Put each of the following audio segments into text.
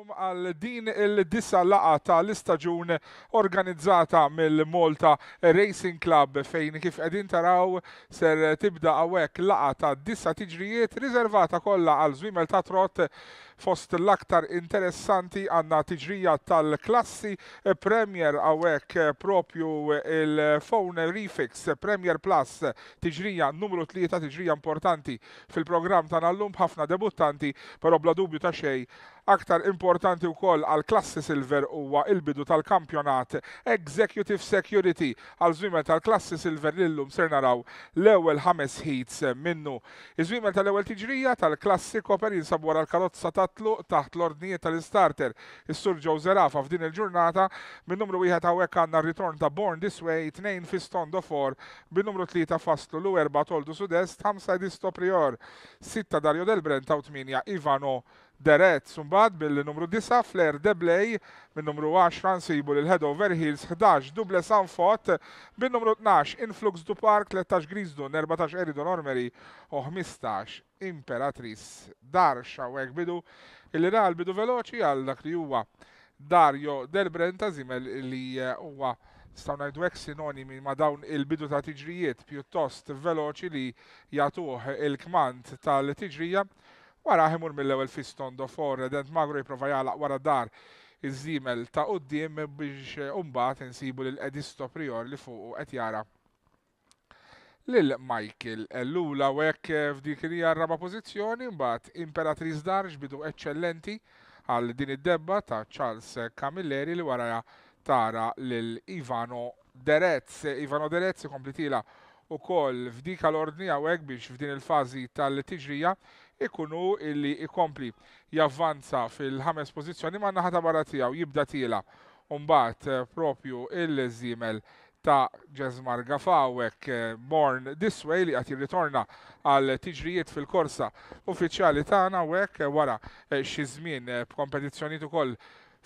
magħkom għal din il-disa laqa tal-istaġun organizzata mill-Malta Racing Club fejn kif edin taraw ser tibda għawek laqa ta' disa tiġrijiet riservata kollha għal żwiemel ta' trott fost l-aktar interessanti għanna tiġrija tal-klassi Premier għawek propju il-Phone Refix Premier Plus tiġrija numru 3 tiġrija importanti fil-program ta' allum ħafna debuttanti pero bla dubju ta' xej Aktar importanti wkoll għal klassi silver huwa il-bidu tal-kampjonat Executive Security għal żwiemel tal-klassi silver l-lum ser naraw l-ewwel ħames heats minnu. Iż-żwiemel tal-ewwel tiġrija tal-klassi koper jinsab wara l-karozza tatlu taħt l-ordnijiet tal-istarter. Is-sur Joe Zerafa f'din il-ġurnata minn numru wieħed hawnhekk għandna ritorn ta' Born This Way, tnejn fi Stondo 4, bin numru 3 Fastlu l erba' Toldu Sudest, 5 Disto Prior, 6 Dario Del Brenta u 8 Ivano Deret sumbad bil-numru 9 Flair Deblej, bil numru 10 nsibu l-Head Over Hills, 11 Duble Sanfot bil numru 12 Influx du Park 13 Grisdun 14 Eridon Ormery u 15 Imperatriz Dar xawek bidu il ral bidu veloċi għal dak li huwa Dario Delbrenta zimel li eh, huwa staw najdu hekk sinonimi ma' dawn il-bidu ta' tiġrijiet pjuttost veloċi li jatuħ il-kmand tal-tiġrija Wara ħimur mill-ewel fiston do for, dent magru jiprofa wara dar iż-żimel ta' qoddim biex eh, umbat insibu l-Edisto Prior li fuq qed jara lil Michael eh, l-ula u hekk eh, f'dik li raba pożizzjoni mbagħad Imperatriz Darġ bidu eċċellenti għal din id-debba ta' Charles Camilleri li waraja tara lil Ivano Derez. Ivano Derez kompletila u koll f'dika l ordni għawek biex f'din il-fazi tal-tiġrija ikunu illi ikompli javvanza fil-ħames pozizjoni ma naħata barra tijaw jibda tila umbat eh, propju il-zimel ta' Ġezmar Gafawek eh, Born This Way li għati ritorna għal tiġrijiet fil-korsa uffiċjali tagħna wek eh, wara xi żmien b'kompetizzjonijiet ukoll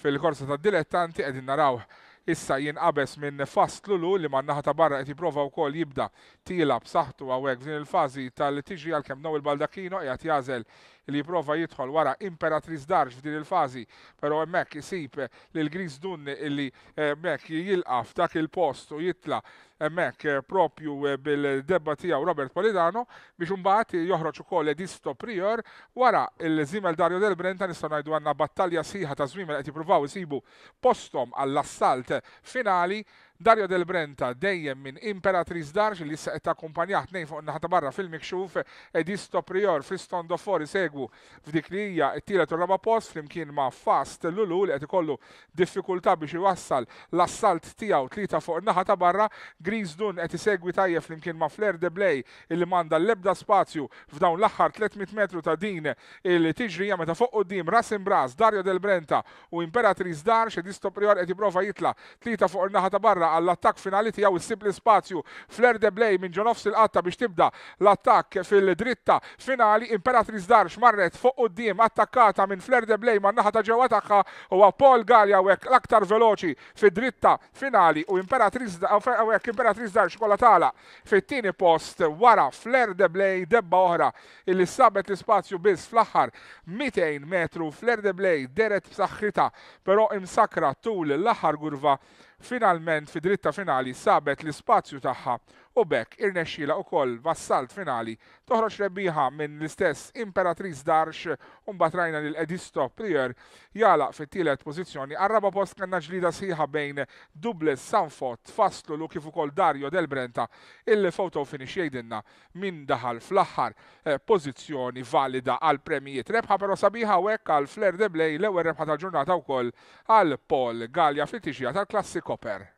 fil-korsa tad dilettanti qegħdin naraw issa jinqabes minn fast Lulu li man naħa ta' barra qed jipprova wkoll jibda tila b'saħħtu hawnhekk f'din il-fażi tal tiġi għalkemm now il-baldakino qiegħed jażel li jiprofa jidħol wara Imperatriz darġ f'din il-fazi, pero hemmhekk isib li l-Gris Dun illi eh, emmek jilqaf dak il-post u jitla hemmhekk eh, propju eh, bil-debba tiegħu Robert Polidano biex imbagħad joħroġ ukoll Edisto Prior wara il-Zimel Dario del Brenta nistgħu ngħidu għandna battalja siħa ta' żmien mela qed jippruvaw jisibu postom għall-assalt finali Dario Del Brenta dejjem minn Imperatriz Darx li issa qed akkumpanjat nejn fuq naħta barra fil-mikxuf Edisto Prior Friston Dofori segu f'dik li hija t-tielet u raba post flimkien ma' Fast Lulu li qed ikollu diffikultà biex iwassal l-assalt tiegħu tlieta fuq naħta barra Gris Dun qed isegwi tajjeb flimkien ma' Flair de Blay illi manda l-ebda spazju f'dawn l-aħħar 300 metru ta' din il-tiġrija meta fuq qudiem Rasim Braz, Dario Del Brenta u Imperatriz Darx Edisto Prior qed iprova jitla tlieta fuq naħta barra oħra għall-attak finali tiegħu issib sibli spazju fler de Blej minn ġonof il-qatta biex tibda l-attak fil-dritta finali Imperatriz Darx marret fuq qudiem attakkata minn fler de Blej man naħa ta' ġewwa tagħha huwa Paul Galja hekk l-aktar veloċi fid-dritta finali u Imperatriz hekk Imperatriz Darx kollha tala fit-tieni post wara fler de Blej debba oħra illi sabet l-ispazju biss fl-aħħar 200 metru fler de Blej deret b'saħħitha però imsakra tul l-aħħar gurva finalment fi dritta finali sabet l-ispazju tagħha u bekk irnexxila wkoll vassalt finali toħroġ rebbieħa minn l-istess Imperatriz Darx u mbagħad rajna lil Edisto Prier jalaq fit-tielet pożizzjoni. għarraba post kellna ġlida sħiħa bejn Dubles Sanfot Faslu lu kif ukoll Dario Del Brenta il-foto finish jgħidilna min daħal fl-aħħar eh, pożizzjoni valida għal premijiet rebħa però sabiħa hekk għal Flair de Blay l-ewwel rebħa tal-ġurnata wkoll għal Paul Galja fit tiġija tal-klassi Koper.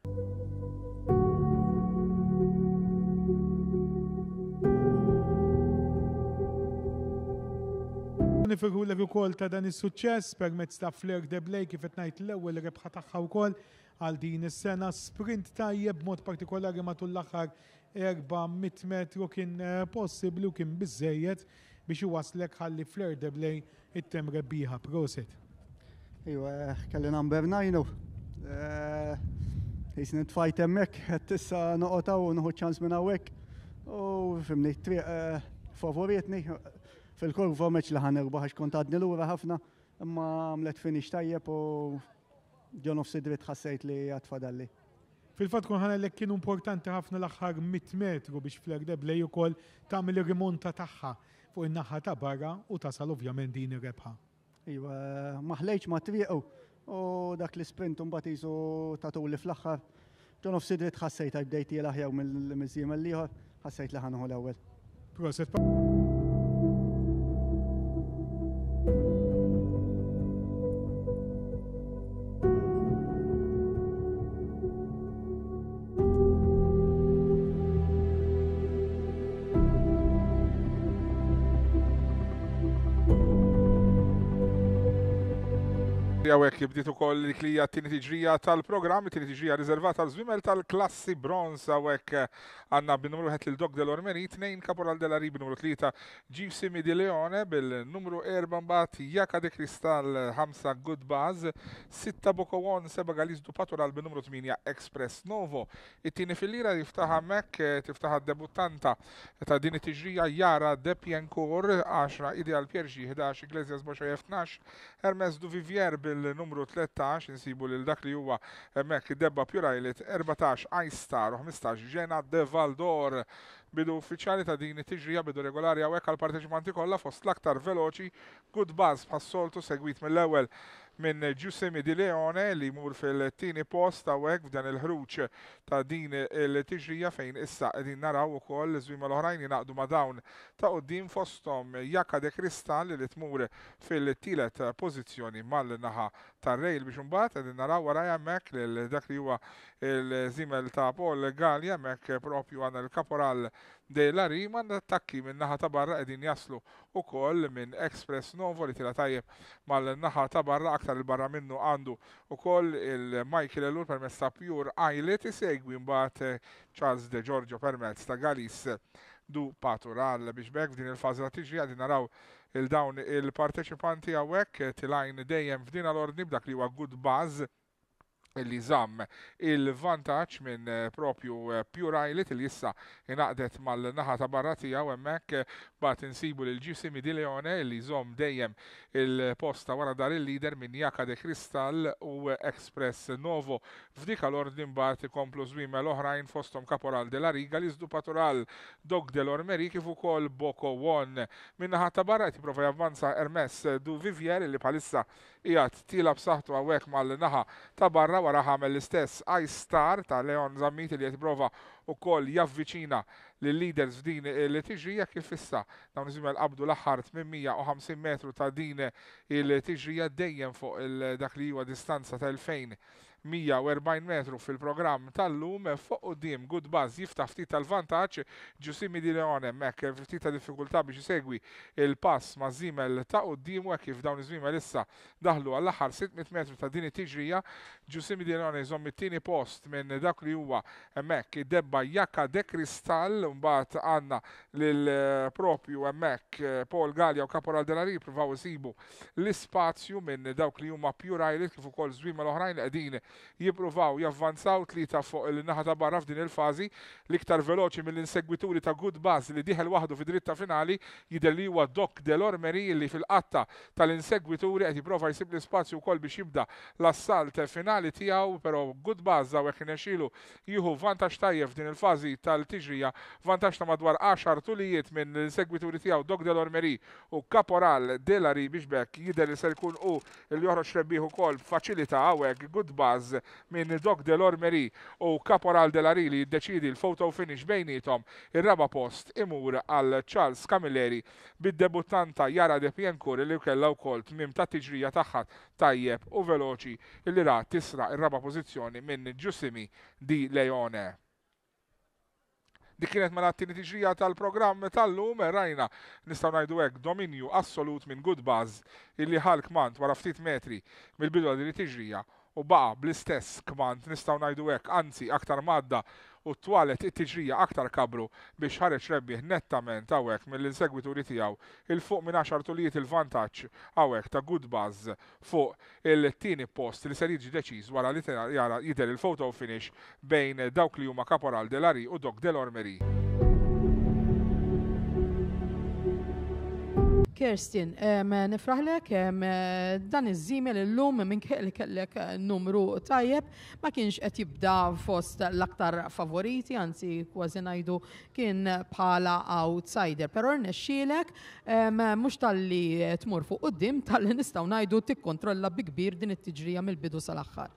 Nifirħulek ukoll ta' dan is-suċċess permezz ta' Flair de Blake kif qed ngħid l-ewwel rebħa tagħha wkoll għal din is-sena sprint tajjeb mod partikolari matul l-aħħar 400 metru kien eh, possibbli kien bizzejiet biex waslek ħalli Flair de Blake it-tem rebbiħa Prosit. Iwa, kelli number 9 eh, Jisni t-fajt emmek, għattissa noqotaw u ċans minna għek. U fimni, eh, favorietni, fil-kurva meċ li ħanerba ħax kont għadni l-ura ħafna, imma għamlet finix tajjeb u ġon of Sidrit tħassajt li għatfadalli. Fil-fat kun ħana kien importanti ħafna l-axħar 100 metru biex fl-erdeb li ju kol jukoll tagħmel rimonta taħħa fuq in-naħa ta' barra u tasal ovvjament din ir-rebħa. Iwa, maħleċ ma triqu u dak li sprint un batizu ta' tu li fl-axħar. Ġon of sidri tħassajt għabdejti l-aħjaw mill-mizjima l-liħor, ħassajt li ħanuħu l-ewel. Proset. Għawek jibditu ukoll li klija t-tini tal program t-tini rizervata l għal zwimel tal-klassi bronz għawek għanna b'numru numru 1 l-Dog dell-Ormeni, t-nejn Kaporal della Rib numru 3 Ġif Simi di Leone bil-numru 4 mbagħad Jaka de Kristal 5 Good Buzz, 6 Boko One 7 Galiz du Patural bin-numru 8 Express Novo. It-tini fil-lira jiftaħ mek, eh, tiftaħa debuttanta ta' din it-tiġrija Jara Depjenkor 10 Ideal Pierġi 11 Iglesias boċa 12 Hermes du Vivier bil il numru 13 insibu lil dak li huwa hemmhekk debba debba pjurajlit 14 Ajstar u 15 Ġena De Valdor bidu uffiċjali ta' din it-tiġrija bidu regolari għawek għal parteċipanti kollha fost l-aktar veloċi good buzz bħas-soltu segwit mill-ewwel minn Giuseppe Di Leone li mur fil-tini post għawek f'dan il-ħruċ ta' din il-tiġrija fejn issa din naraw u koll zwima l-oħrajn naqdu ma' dawn ta' din fostom Jaka de Kristall li tmur fil-tilet pozizjoni mal-naħa ta' rejl biex mbagħad din naraw għamek li l dak li huwa il zimel ta' Paul Gallia Mek propju għan il kaporal Dejla Riman attakki minn naħa ta' barra edin jaslu u koll minn Express Novo li tila tajjeb mal-naħa ta' barra aktar il-barra minnu għandu u koll il-Michael Elur permezz ta' Pure Islet isegwi mbagħad eh, Charles De Giorgio permezz ta' Galis du Patural biex bekk din il-fażi ta' tiġri għadin naraw il-dawn il-parteċipanti għawek eh, tilajn dejjem f'din għal-ordni b'dak li huwa good buzz li zam il-vantaċ minn eh, propju eh, Pure Islet li jissa inaqdet mal-naħa ta' barra u emmek eh, bat insibu l-ġisimi di Leone li zom dejjem il-posta wara dar il-lider minn Jaka de Kristal u Express Novo. Fdika l-ordin bat komplu zwima l-oħrajn fostom Kaporal de la Riga li zdu Patoral Dog de l-Ormeri kif ukoll Boko Won. Minn naħa ta' barra tiprofa javvanza Hermes du Vivier li palissa jgħat tila b'saħtu għawek mal-naħa ta' barra wara ħamel l-istess I-Star ta' Leon Zammit li jitprova u koll javvicina li leaders f'din li tiġrija kif issa dawn iżmel qabdu l-aħħar 850 metru ta' din il-tiġrija dejjem fuq dak li huwa distanza ta' 140 metru fil-programm tal-lum fuq dim good buzz jiftaf ftit tal-vantaġġ Giuseppe Di Leone mek ftit ta' diffikultà biex isegwi il-pass ma' żimel ta' dim u kif dawn iż-żmimel issa daħlu għall-aħħar 600 metru ta' din it-tiġrija Giuseppe Di Leone jżomm it-tieni post minn dak li huwa mek id-debba Jaka De Kristall mbagħad għandna lil eh, propju mek eh, Paul Gallia u Kaporal Delari provaw isibu l-ispazju minn dawk li huma Pure Islet kif ukoll żwimel oħrajn qegħdin jipruvaw javvanzaw tlita fuq il-naħa ta' barra f'din il-fazi liktar veloċi mill-insegwituri ta' Good Buzz li diħel waħdu fi dritta finali jidelli huwa Doc Delormeri li fil-qatta tal-insegwituri qed jipprova jsib l-ispazju wkoll biex jibda l-assalt finali tiegħu però Good Buzz hawnhekk inexilu jieħu vantaġġ tajjeb f'din il-fażi tal-tiġrija vantaġġ ta' madwar 10 tulijiet minn l-insegwituri tiegħu Doc Delormeri u Kaporal Delari biex bekk jidher li se jkun hu l joħroġ rebbieħ ukoll faċilità hawnhekk Good Buzz Diaz minn Doc Delormeri u Caporal la Rili deċidi l foto finish bejnietom ir-raba post imur għal Charles Camilleri bid-debuttanta Jara De Pienkur li kellha wkoll mim ta' tiġrija tagħha tajjeb u veloċi li ra tisra ir-raba pożizzjoni minn Giussimi di Leone dik kienet mela t-tini tiġrija tal-programm tal-lum rajna nistaw najdu hekk dominju assolut minn Good Buzz illi ħalk mant wara ftit metri mill-bidu li tiġrija u baqa bl-istess kmant nistaw najdu hekk, anzi aktar madda u twalet it-tiġrija aktar kabru biex ħareġ rebbieħ nettament għawek mill-insegwituri tiegħu il-fuq minn 10 tulijiet il vantaġġ hawnhekk ta' good buzz fuq il tieni post li se jiġi deċiż wara li jara jider il-photo finish bejn dawk li huma Caporal Delari u Dok Delormeri. Kerstin, nifraħlek, dan iż-żimel illum minn kellek eh, numru tajjeb ma kienx qed jibda fost l-aktar favoriti, anzi kważi ngħidu kien bħala outsider. Però rnexxielek mhux talli tmur fuq qudiem talli nistgħu ngħidu tikkontrolla bi kbir din it-tiġrija mill-bidu sal-aħħar.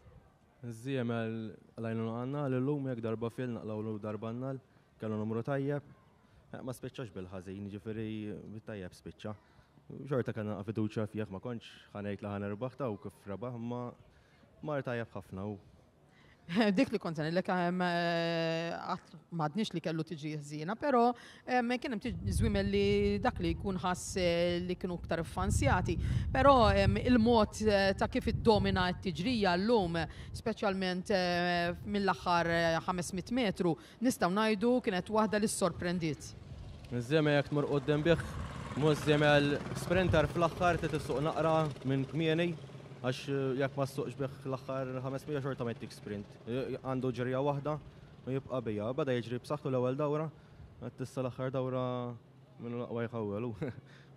Żiemel għajnuna għanna l-lum jekk darba fil naqlaw darba għanna kellu numru tajjeb Eh, ma spiċċax bil-ħazin, ġifiri bittajab spiċċa. Xorta kanna fiduċa fieħ ma konċ ħanajt laħan erbaħta u kif rabaħ ma mar tajab ħafna u Dik li konten li eh, madnix li kellu tiġi jizina, pero kien hemm żwimel li dak li jkun ħass eh, li kienu ktar fansjati, Però il-mod eh, ta' kif id-domina t-tiġrija l-lum, speċjalment mill-aħħar 500 metru, nistgħu ngħidu kienet waħda li sorprendit. Nizzeme jek tmur qoddim bih, mużżeme l-sprinter fl-aħħar t-tissuq naqra minn kmieni, Għax eh, jekk ma s-suqx biħ l-axħar 500 xorta ma jittik sprint. Eh, għandu ġerja wahda ma jibqa bija. Bada jġri b'saħħtu l-ewel dawra, għattissa l-axħar dawra minn l-aqwa jħawelu.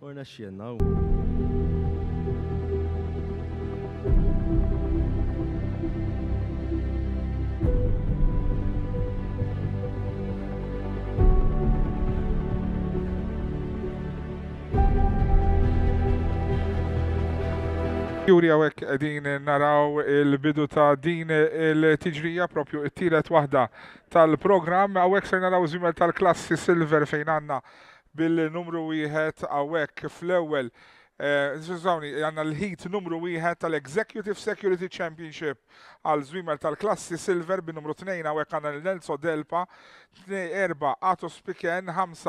Għorna xienna. Allura għawek din naraw il-bidu ta' din il-tiġrija propju it tiret wahda tal program għawek ser naraw zimel tal-klassi silver fejn għanna bil-numru wieħed għawek fl-ewel. Zżawni, eh, għanna l-ħit numru wieħed tal-Executive Security Championship għal Zwimer tal-klassi Silver bin numru 2 għawek għanna Nelso Delpa, 4 Atos Piken, 5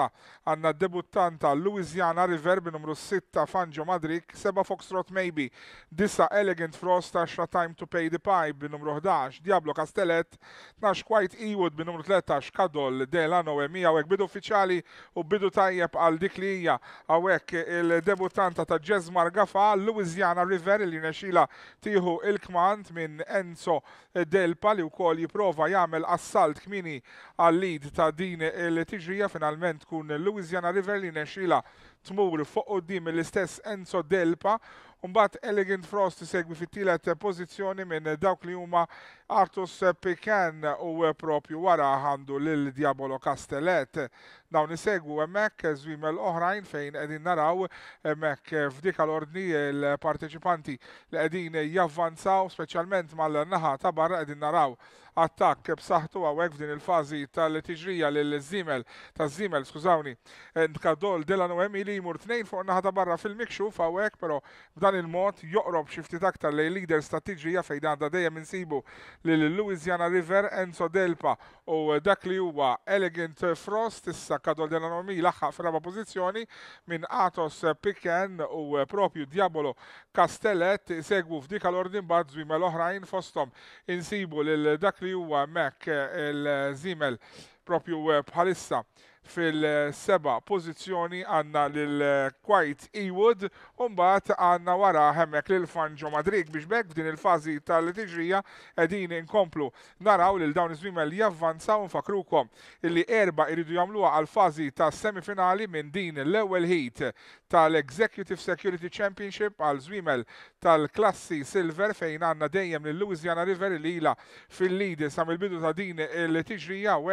għanna debuttanta Louisiana River bin numru 6 Fangio Madrik, 7 Foxtrot Maybe, 9 Elegant Frost, 10 Time to Pay the Pipe bin numru 11, Diablo Castellet, 12 Quite Ewood bin numru 13 Kadol Delano Emi għawek bidu uffiċali u bidu tajjeb għal dik li hija għawek il-debutanta ta' Jezmar Gafa, Louisiana River li nexila tiħu il kmant minn Enzo Lorenzo eh, Delpa li wkoll jipprova jagħmel assalt kmini għal-lid ta' din il-tiġrija finalment kun Louisiana River li nexxila tmur fuq qoddim l-istess Enzo Delpa, Umbat Elegant Frost segwi fit-tielet pozizjoni minn dawk li huma Artus Pican u propju wara għandu lil Diabolo Castellet. Dawn isegwu hemmhekk żwiemel oħrajn fejn qegħdin naraw hemmhekk f'dik l-ordni l-parteċipanti li qegħdin javvanzaw speċjalment mal-naħa ta' barra qegħdin naraw attakk b'saħħtu hawnhekk f'din il-fażi tal-tiġrija lil żimel ta' żimel skużawni nkadol eh, Dylan Wemmy li jmur tnejn fuq naħata barra fil-mikxuf hawnhekk però b'dan il-mod joqrob xi ftit aktar lejn leaders ta' tiġrija fejn da' dejjem insibu lil Louisiana River Enzo Delpa u dak li huwa Elegant Frost issa kadol Dylan Emily laħħaq f'raba pożizzjoni minn Atos Piken u propju Diabolo Castellet segwu f'dik l-ordin bad żwima l-oħrajn fostom insibu lil dak li huwa mek il-zimel propju eh, bħalissa fil-seba pozizjoni għanna lil-Kwajt eh, Ewood un-bat għanna wara hemmek lil-Fanġo Madrid biex bekk f'din il-fazi tal-tiġrija edin inkomplu. Naraw lil dawn iż li javvanzaw nfakrukom illi erba iridu jamluha għal-fazi tas-semifinali minn din l-ewwel heat tal-Executive Security Championship għal żwiemel tal-klassi Silver fejn għanna dejjem lil-Louisiana River li ila fil lidi sam il-bidu ta' din il-tiġrija u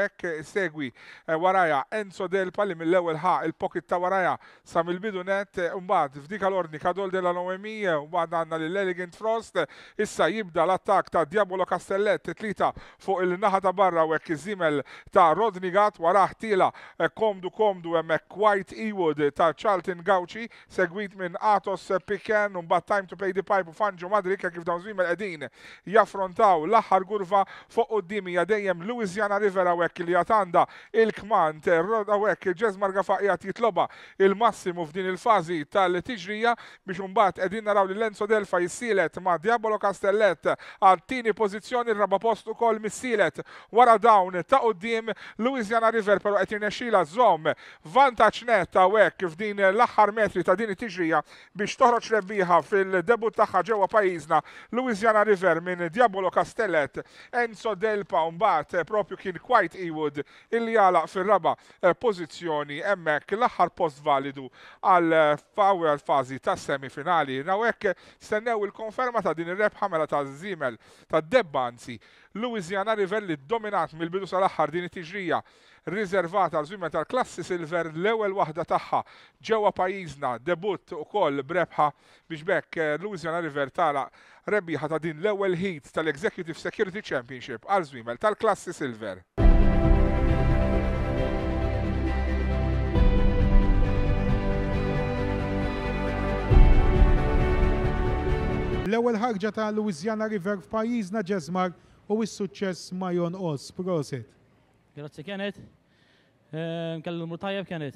segwi eh, waraja Enzo Del Palli mill-ewel ħa, il-pocket ta' waraja sa mill-bidu net, eh, mbagħad f'dik l-ordni kadol della Noemi, eh, mbagħad għandna l-Elegant Frost, eh, issa jibda l-attak ta' Diabolo Castellet tlita fuq il-naħa ta' barra u iżimel ta' Rodni Gat waraħ tila komdu komdu hemmhekk White Ewood ta' Charlton Gauci segwit minn Atos Piken u mbagħad Time to Play the Pipe u Fanġu Madrika kif dawn zimel qegħdin jaffrontaw l-aħħar gurva fuq quddiem hija dejjem Louisiana Rivera u li jatanda il-kmant rod għawek, il-ġez marga faqjat jitloba il-massimu f'din il-fazi tal-tiġrija biex umbat edin naraw li Lenzo Delfa jissilet ma Diabolo Castellet għal-tini pozizjoni r-raba postu kol missilet wara dawn ta' uddim Louisiana River pero għetin eċila zom vantaċ net għawek f'din l-axar metri ta' din it-tiġrija biex toħroċ rebbiħa fil-debut taħħa ġewa pajizna Louisiana River minn Diabolo Castellet Enzo Delpa umbat propju kien Quite Ewood illi jala fil-raba Eh, pożizzjoni hemmhekk l-aħħar post validu għal eh, fawel fażi tas semifinali. Nawek stennew il-konferma ta' din ir-rebħa mela ta' Zimel ta' Debbanzi. Louisiana Rivelli dominat mill-bidu sal-aħħar din it-tiġrija riservata għal żwimel tal-klassi silver l-ewwel waħda tagħha ġewwa pajjiżna debut ukoll brebħa biex bekk eh, Louisiana River tala rebbieħa ta' din l-ewwel heat tal-Executive Security Championship għal żwimel tal-klassi silver. l ewel ħarġa ta' Louisiana River f'pajjiżna ġezmar u s-suċċess ma os. Prosit. Grazie, kienet. Eh, kellu l tajjeb kienet.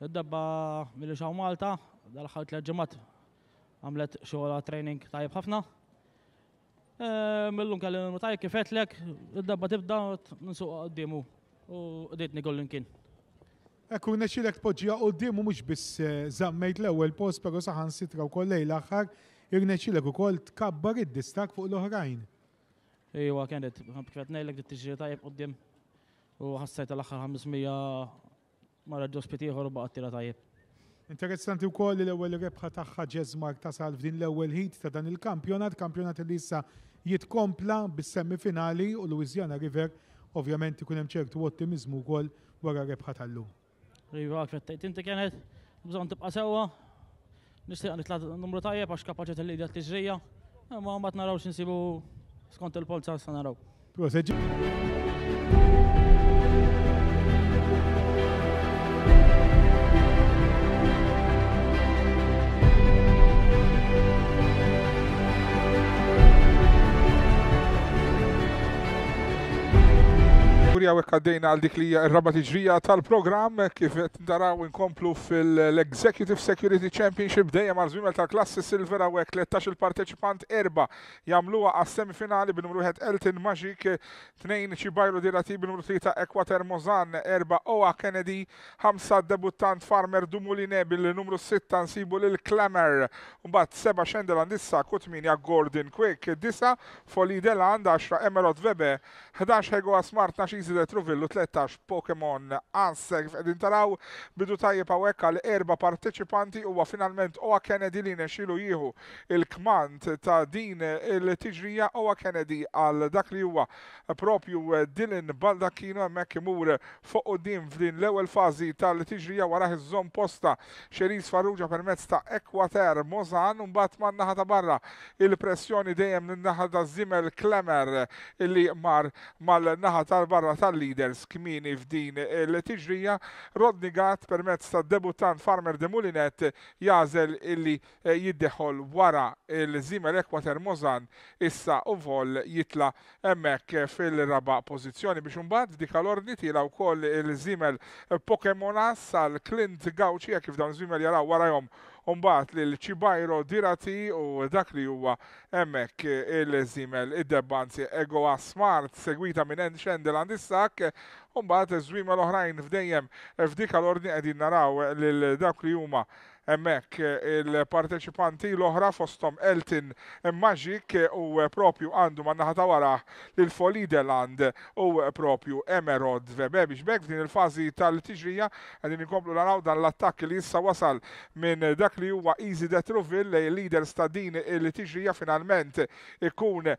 Id-dabba mill xaw Malta, dal ħal tliet ġimgħat għamlet xoħla training tajjeb ħafna. Eh, Millum kellu kifet l-ek, id-dabba tibda nsuq qoddimu u qdietni kollin kien. Ekku nexilek tpoġġija qoddimu mux biss zammejt eh, l ewel post, pero saħan sitra u kollej l-axar. Irneċilek u kol tkabbar id-distak fuq l-oħrajn. Iwa, kienet, kifet nejlek d tġiġi tajib qoddim u ħassajt l-axħar 500 marra ġospiti ħor u baqattira tajib. Interessanti u koll l-ewel rebħa taħħa ta' tasal din l-ewel hit ta' dan il-kampjonat, kampjonat li issa jitkompla bis-semifinali u Louisiana River ovvjament ikun hemm ċertu ottimizmu wkoll wara rebħa tal-lum. Iva, kifet tajt inti kienet, bżon tibqa' sewwa, nishtiq nitla numru tajjeb għax kapaċet l-lidja t tiġrija, ma mbagħad naraw x'insibu skont il-polza s naraw. ġuri għawek għaddejna għal dik li r-raba tiġrija tal-program kif daraw inkomplu fil-Executive Security Championship dejjem għal tal-klassi silver għawek 13 il partecipant erba jamluwa għas semifinali bin-numru 1 Elton Magic 2 ċibajlu dirati bin-numru 3 Equator Mozan erba Oa Kennedy 5 debuttant Farmer Dumuline bil-numru 6 nsibu lil-Klamer Mbatt 7 Xendelan issa kutminja Gordon Quick 9 Foli għanda 10 Emerald Webe 11 Hego Smart 12 iżidet ruvillu 13 Pokemon Unsafe edin taraw bidu tajjeb għawek għal erba partecipanti huwa finalment Uwa Kennedy li nexilu jieħu il-kmant ta' din il-tiġrija uwa Kennedy għal dak li huwa propju Dylan Baldacchino hemmhekk imur fuq din f'din l-ewwel fażi tal-tiġrija wara iż-żomm posta xeriz Farrugia permezz ta' Ekwater Mozan u mbagħad man-naħa ta' barra il-pressjoni dejjem lin-naħa ta' Zimel Klemer illi mar mal-naħa tal-barra tal-leaders kmini f'din l-tiġrija, Rodni Gat permezz ta' debutant Farmer de Mulinet jazel illi eh, jiddeħol wara il zimel Ekwater Mozan issa u vol jitla emmek fil-raba pozizjoni biex mbagħad dik l-ordni tila wkoll il-Zimel Pokemonas sal Clint Gauci kif dawn Zimel jaraw jom Umbat li l-ċibajro dirati u dak li huwa emmek il-zimel id-debbanzi ego smart segwita minn Endxendel għandissak Umbat, zwima l-oħrajn f'dejjem f'dik għal-ordni għedin naraw l-dak li huma emmek eh, il-parteċipanti l-oħra fostom Elton Magic eh, u eh, propju għandu man naħata wara l-Folideland u propju Emerod Vebe biex bek din il-fazi tal-tiġrija għadin inkomplu l-għanaw dan l-attak li jissa wasal minn dak li huwa Easy Detroville leaders ta' din il-tiġrija finalment ikun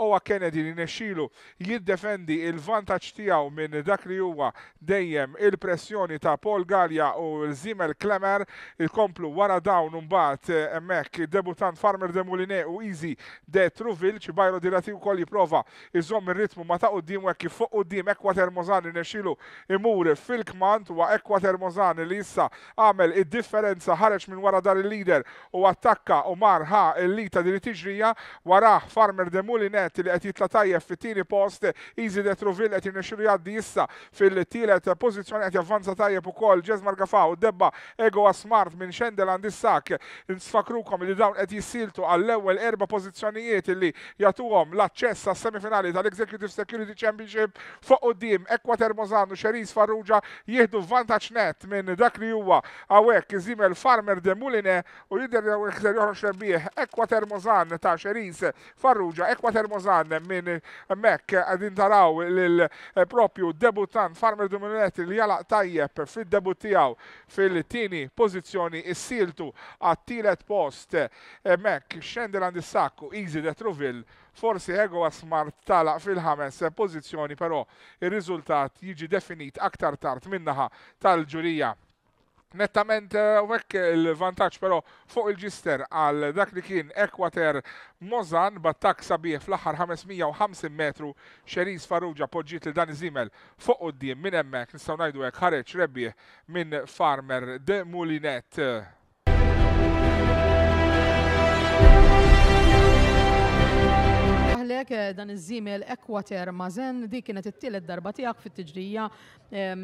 Owa Kennedy li nexilu jiddefendi il-vantaċ tijaw minn dak li huwa dejjem il-pressjoni ta' Paul Gallia u l-Zimmer Klemer il-kom komplu wara dawn umbat eh, emmek debutant Farmer de Moulinet u Easy de Truvil ċi bajro dirati u koll jiprofa iżom il-ritmu ma ta' uddim wekk fuq uddim Ekwa Termozani nexilu imur fil-kmant wa Ekwa Termozani li jissa għamel id-differenza ħareċ minn wara dar il-lider u attakka u marħa il-lita di tiġrija wara Farmer de Moulinet li għet jitla tajjeb fit-tini post Easy de Truvil għet jinexilu jaddi jissa fil-tielet pozizjoni għet javvanza tajjeb u koll ġezmar gafaw debba ego smart minn is-sak, nsfakrukom li dawn qed jissiltu għall-ewwel erba' pożizzjonijiet li jagħtuhom l-aċċess għas-semifinali tal-Executive Security Championship fuq quddiem Ekwa Termozan u Xeris Farrugia jieħdu vantaġġ net minn dak li huwa hawnhekk iżimel Farmer de Muline u jidher jkser joħroġ bih Ekwa Termozan ta' Xeris Farrugia, Ekwa Termozan minn Mek qegħdin taraw lil-propju debutant Farmer de Muline li jalaq tajjeb fid-debut tiegħu fil-tieni pożizzjoni s-siltu għattilet post mek xendel għand sakku Easy de forsi ego smart talaq fil-ħames pozizjoni però il-riżultat jiġi definit aktar tard minnaħa tal-ġurija nettament wekk eh, il-vantaġġ però fuq il-ġister għal dak li kien Ekwater Mozan battak sabiħ fl-aħħar 550 metru xeriz Farrugia poġġiet il dan iżimel fuq qudiem minn hemmhekk nistgħu ngħidu hekk ħareġ rebbieħ minn Farmer de Moulinet għalek eh, dan iż-żimel Equater Mazen di kienet it-tielet darba tiegħek fit-tiġrija eh,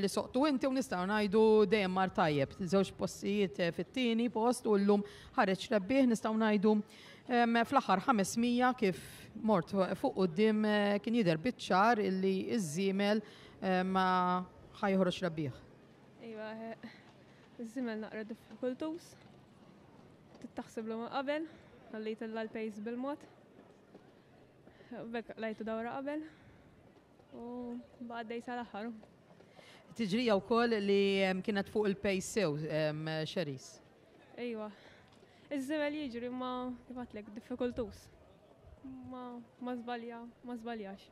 li soqtu inti u nistgħu ngħidu dejjem mar tajjeb. Żewġ postijiet eh, fit-tieni post u llum ħareġ rebbieħ nistgħu ngħidu fl-aħħar 500 kif mort fuq qudiem kien jidher biċ-ċar illi iż-żimel ma ħajħroġ rebbieħ. Iva, iż-żimel naqra diffikultus, tittaħseb l-ma qabel, għallejt l-pejs bil-mod bekk lajtu dawra qabel u baqdej sal-aħħar. Tiġrija wkoll li kienet fuq il-pace sew xeris. Ejwa. Iż-żemel jiġri ma tifatlek diffikultus. Ma ma zbalja, ma zbaljax.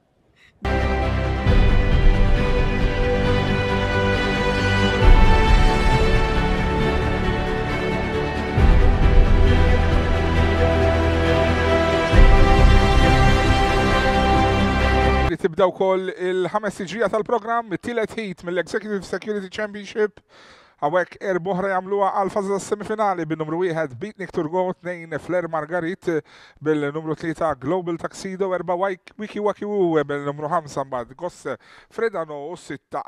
tibdaw kol il-ħames iġrija tal-program, it-tielet heat mill-Executive Security Championship Għawek erboħra jamluwa għal-fazza semifinali bil-numru 1 Beatnik Turgo 2 Fler Margarit bil-numru 3 Global Tuxedo 4 Wiki Waki U bil-numru 5 mbad Goss Fredano u 6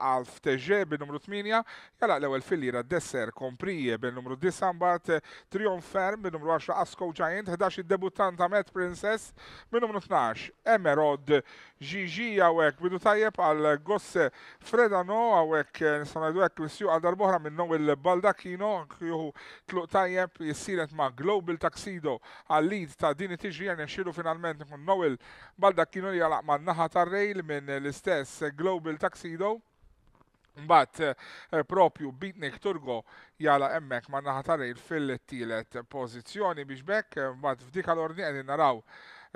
TG bil-numru 8 jala l-ewel fillira Desser Kompri bil-numru 10 mbad Triumph Ferm bil-numru 10 Asco Giant 11 debutanta Met Princess bil-numru 12 Emerod GG għawek bidu tajjeb għal Goss Fredano għawek nisanajdu għek l-sju għal darboħra minn dawn il-baldakino juhu tluq tajjeb jessiret ma' Global Taxido għal lid ta' din it-tiġri għan jimxilu finalment kun il Baldakino li għalaq ma' naħa ta' rejl minn l-istess Global Taxido, Mbatt eh, propju Bitnik Turgo jala emmek ma' naħa ta' fil-tielet pozizjoni biex bekk, eh, mbatt f'dik għal-ordni għedin naraw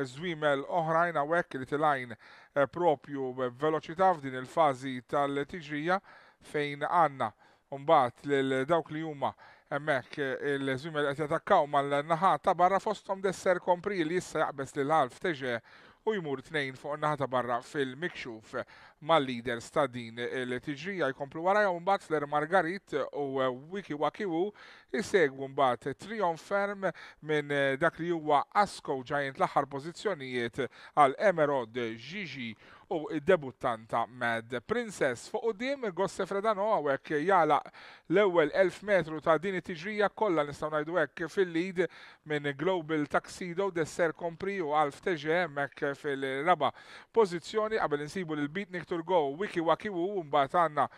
zwimel oħrajn għawek li t-lajn eh, propju veloċità f'din il-fazi tal-tiġrija fejn għanna Umbat l-dawk li huma emmek il-żumel qed jatakkaw mal naħata barra fostom desser kompri li jissa li l ħalf teġe u jmur tnejn fuq Naħata barra fil-mikxuf mal-leaders ta' din il-tiġrija jkomplu warajhom mbagħad Fler Margarit u Wiki Wakiwu jissegwu mbagħad ferm minn dak li huwa Asko ġajent l-aħħar pożizzjonijiet għal Emerod Gigi u debuttanta Mad Princess. Fuq u dim Gosse Fredano għawek jala l-ewel 1000 metru ta' din it-tiġrija kollha nistgħu najdu hekk fil-lead minn Global Tuxedo Desser Compri u Alf TGM għek fil-raba pożizzjoni qabel insibu l Beatnik Turgo Wiki Wakiwu mbagħad għandna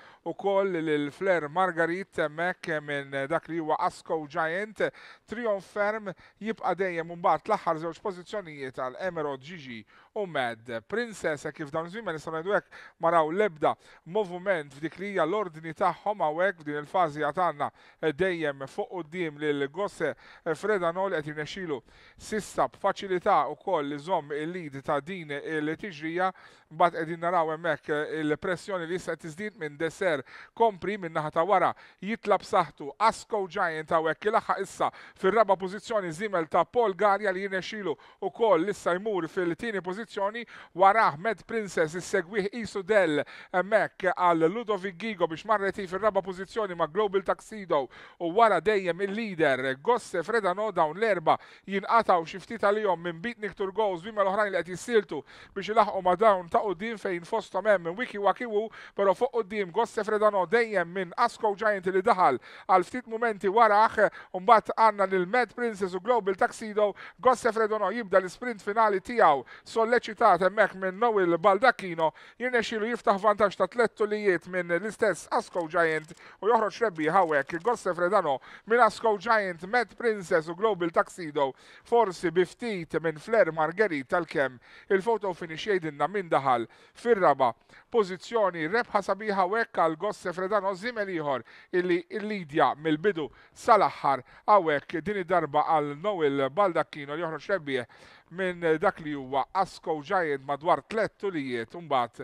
koll l Flair Margarit Mek minn dak li huwa Asco Giant Trion Ferm jibqa' dejjem mbagħad l-aħħar żewġ pożizzjonijiet għal Emerald Gigi u Mad Princess kif dawn dan żmien ma nistgħu ngħidu hekk maraw l-ebda moviment f'dik li hija l-ordni tagħhom hawnhekk f'din il-fażi għatanna eh, dejjem fuq quddiem lil Gosse eh, Freda Nol qed jirnexxielu sissa b'faċilità wkoll iżomm il-lid ta' din il-tiġrija mbagħad qegħdin naraw hemmhekk eh, il-pressjoni li issa tiżdied minn deser kompri minn naħa ta' wara jitlab saħtu Asko Giant hawnhekk ilaħħaq issa fir-raba pożizzjoni żimel ta' Paul Garja li jirnexxielu ukoll issa jmur fil-tieni pożizzjoni wara Ahmed Prince Princess is-segwih Isu Del hemmhekk għal Ludovic Gigo biex marreti fir-raba pożizzjoni ma' Global Tuxedo u wara dejjem il-leader Gosse Fredano dawn l-erba jinqataw xi ftit jom minn Bitnik Turgows bimma l-oħrajn li qed jissiltu biex ilaħqu ma' dawn ta' qudiem fejn fosthom hemm minn Wiki Wakiwu però fuq qudiem Gosse Fredano dejjem minn Asko Giant li daħal għal ftit momenti wara aħ mbagħad għandna lil Mad Princess u Global Tuxedo Gosse Noda jibda l-sprint finali tiegħu solleċitat hemmhekk minn Noel Bald dakino jirnexxielu jiftaħ vantaġġ ta' tlet jiet minn l-istess Asko Giant u joħroġ rebbi hawnhekk gosse Fredano minn Asko Giant, Met Princess u Global Taxido, forsi biftit minn Flair Margeri tal-kem il-foto finish jgħidilna minn daħal fir-raba pożizzjoni rebħa sabiħa hekk għal Gosse Fredano żimel ieħor illi l-lidja mill-bidu sal-aħħar hawnhekk din id-darba għal Noel Baldacchino joħroġ rebbieħ minn dak li huwa Asko Giant madwar tlet tulijiet unbat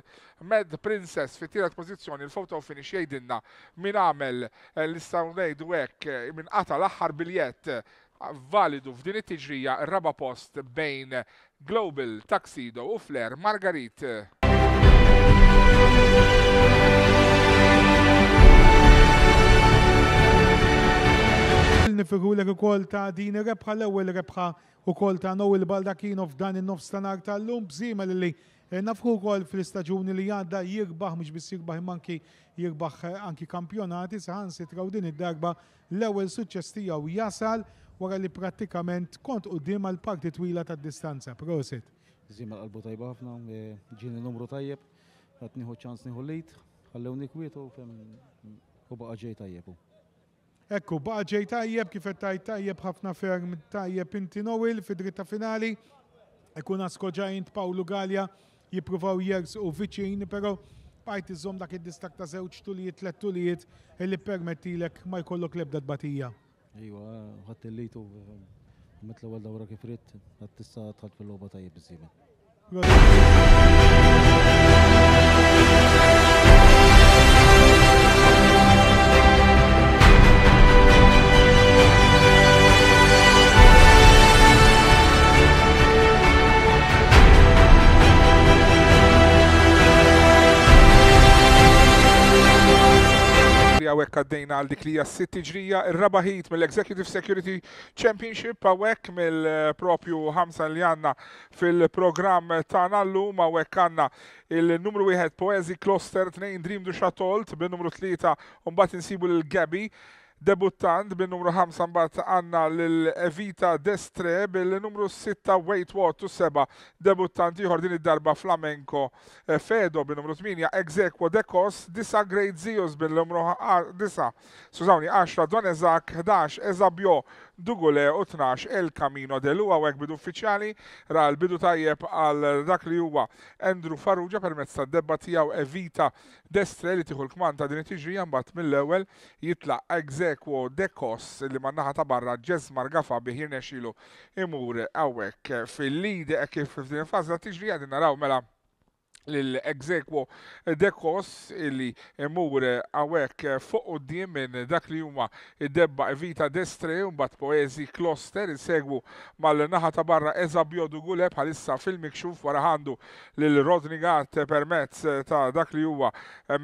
Med Princess fit tielet pozizjoni il-foto finish jgħidilna min għamel eh, l-istaw ngħidu hekk eh, minn qata l-aħħar biljett eh, validu f'din it-tiġrija r-raba post bejn Global Taxido u Flair Margarit. Nifiru l-rekol ta' din rebħa l-ewel rebħa u kol ta' Noel Baldakin of dan il-nofs tanar tal-lum bżima li eh, nafħu kol fl-istagġuni li għadda jirbaħ mux bis jirbaħ manki jirbaħ eh, anki kampjonati saħan si din id-darba l-ewel suċċestija u jasal wara li pratikament kont u dim għal-parti twila ta' distanza. Prosit. Zima l-qalbu tajba ħafna, eh, il numru tajjeb, għatniħu ċans niħu lejt, għallewni kwietu u baqa ġej tajjebu. Ekku, baġej tajjeb, kifet tajt tajjeb, ħafna ferm tajjeb inti nowil, fi dritta finali. Ekkun askoġajnt Paolo Galja jipruvaw jers u viċin, pero bajt iżom dak id-distak ta' zewċ tulijiet, let tulijiet, illi permetti lek ma jkollok lebda batija. Iwa, għat il-litu, mitla għal dawra kif ritt, ħatt tista tħat fil-loba tajjeb iż u għaddejna għal dik li jassit ġrija, il-rabaħit mill-Executive Security Championship għek mill-propju ħamsa li għanna fil programm ta' l-lum għek għanna il-numru 1 Poesi Cluster 2 Dream du Xatolt bil-numru 3 un-bat insibu l-Gabi debuttant bin numru 5 mbagħad għandna lil Evita Destre bil numru 6 Wait What to 7 debuttant ieħor din id-darba Flamenco eh, Fedo bin numru 8 Exequo Decos disa Great Zeus bin numru 9 Suzawni, 10 Donezak 11 Ezabio Dugule u tnax El Camino del huwa għek bidu uffiċjali ra l-bidu tajjeb għal dak li huwa Andrew Farrugia permezz ta' debba tiegħu Evita Destre li tiħu l-kman ta' din tiġri tiġrija mbagħad mill-ewwel jitlaq Exequo Dekos li man-naħa ta' barra Ġezmar Gafa biħirne xilu imur għawek fil-lidi kif f'din il tiġri tiġrija din mela l-exekwo dekos illi imur għawek fuq u d minn dak li huma id-debba Evita Destre un bat poezi Kloster insegwu mal-naħa ta' barra Eza Biodu Guleb bħalissa filmik mikxuf wara għandu l-Rodnigat permezz ta' dak li huwa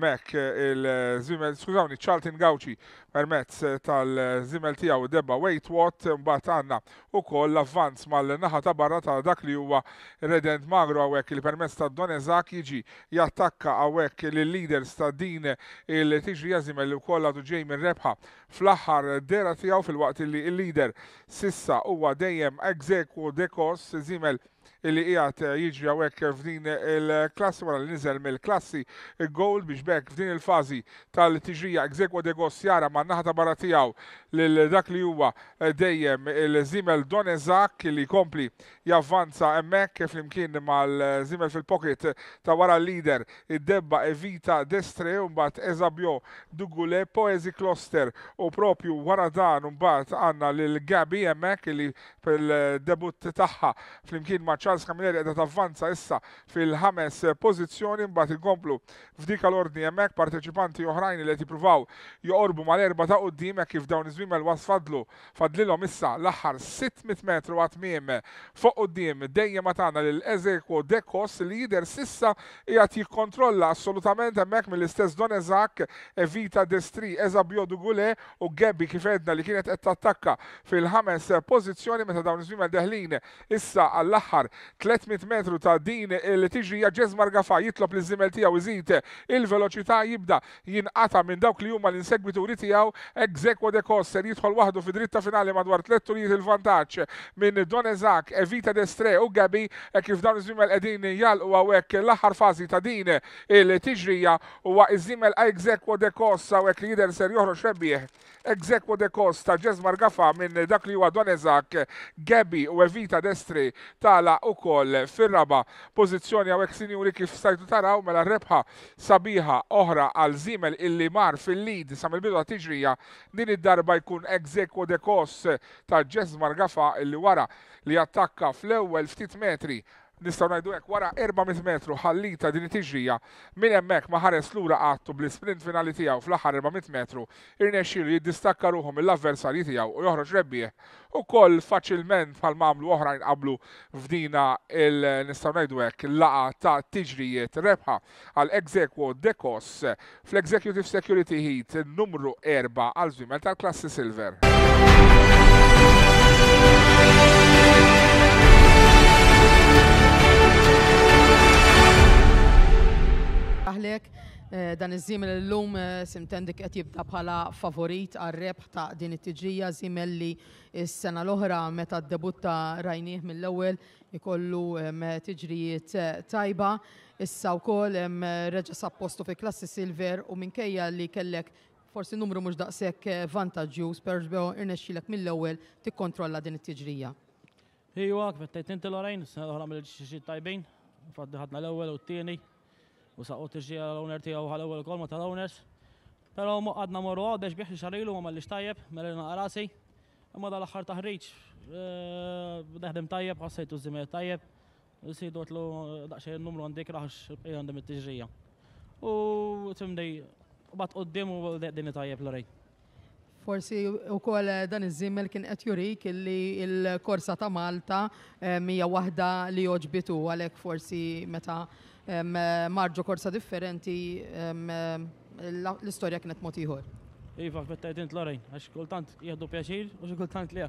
mek il-Zimel, skużawni, ċaltin Gawċi permezz tal-zimel tiegħu debba Weight mbaħt mbagħad u koll l-avvanz mal-naħa ta' barra ta' dak li huwa Redent Magro għawek li permezz ta' Donezak jiġi jattakka li lill-leaders ta' din il-tiġri u koll għadu ġej minn rebħa fl-aħħar dera tiegħu fil-waqt li l-leader sissa huwa dejjem egzeku dekos zimel illi qiegħed eh, jiġri hawnhekk f'din il-klassi wara li niżel mill-klassi il-gowl biex bekk f'din il-fażi tal-tiġrija egzekwa de Gossjara ma' naħta barra tiegħu lil dak li huwa eh, dejjem il-Zimel Donezak li kompli javvanza hemmhekk kif flimkien mal-Zimel fil-pocket ta' wara l-lider id-debba Evita Destre u mbagħad Ezabio Dugule Poezi Kloster u propju wara dan u mbagħad għandna lil Gabi hemmhekk li fil-debut tagħha flimkien ma' Charles Camilleri edha tavvanza issa fil-ħames pozizjoni mbagħad inkomplu f'dik l-ordni hemmhekk parteċipanti oħrajn li qed jippruvaw joqorbu mal-erba ta' qudiem kif dawn iż-żwiemel wasfadlu fadlilhom issa l-aħħar 600 metru għatmiem fuq quddiem dejjem tagħna lil Ezequo Dekos li jider sissa qiegħed jikkontrolla assolutament hemmhekk mill-istess Don Eżak Evita Destri Eza Biodu Gule u Gebbi kif edna li kienet qed tattakka fil-ħames pożizzjoni meta dawn iż-żwiemel deħlin issa għall-aħħar 300 metru ta' din li tiġri jaġez margafa jitlob li zimel tijaw iżid il-veloċità jibda jinqata minn dawk li huma l-insegwituri tiegħu egzekwa de Koster jidħol waħdu fi dritta finali madwar 3 turijiet il-vantaġġ minn Donezak, Evita Destre u Gabi e kif dawn iż-żimel qegħdin jalqu hawnhekk l-aħħar fażi ta' din il-tiġrija huwa iż-żimel egzekwa de Kosta u hekk ser joħroġ rebbieħ egzekwa de Kosta ġez margafa minn dak li huwa Donezak, Gabi u Evita Destre tala u wkoll fir-raba pożizzjoni hawnhekk sinjuri kif stajtu taraw mela rebħa sabiħa oħra għal Zimel illi mar fil-lid sa mill-bidu tiġrija din id-darba jkun de dekos ta' Ġez Margafa illi wara li attakka fl-ewwel ftit metri nistaw najdu hekk wara 400 metru ħallita din it-tiġrija minn hemmhekk ma ħares lura għattu bl-isprint finali tiegħu fl-aħħar 400 metru irnexxielu jiddistakka ruhom mill-avversarji tiegħu u joħroġ rebbieħ ukoll faċilment bħal mamlu oħrajn qablu f'dina il nistaw najdu hekk laqa ta' tiġrijiet rebħa għal exequo dekos fl-Executive Security Heat numru 4 għal żmien tal-klassi Silver. Aħlek, eh, dan iż-żiemel l-lum eh, simtendik qed jibda bħala favorit għal-rebħ ta' din it-tiġija żiemel li s-sena l-oħra meta d-debutta rajnieh mill-ewwel ikollu eh, tiġrijiet tajba. Issa wkoll hemm reġa' sappostu fi klassi silver u minkejja li kellek forsi numru mhux daqshekk vantaġġju perġbew irnexxilek mill-ewwel tikkontrolla din it-tiġrija. Iwa, kvettajt inti l-orajn, s-sena l-oħra mill-ġiġi tajbin, faddi ħadna l-ewwel u t-tieni, وسقوط الجي لونر تياو على اول جول ما تلونش تراو مقعدنا مروان باش بيحشي شريلو وما ليش طيب مالنا قراسي اما ده الاخر تهريج آه، بدهدم طيب حسيتو الزميل طيب سيدو له دقشي النمرو عندك راهش بقي عندهم التجريه وتمدي بات قدامه دقدني طيب لري forsi u kol dan iż-żimmel kien qed jurik li l-korsa ta' Malta mija waħda li joġbitu għalhekk forsi meta marġu korsa differenti l-istorja kienet motiħor. Iva, f'betta jedint l-orajn, għax kultant jihdu pjaċir u kultant li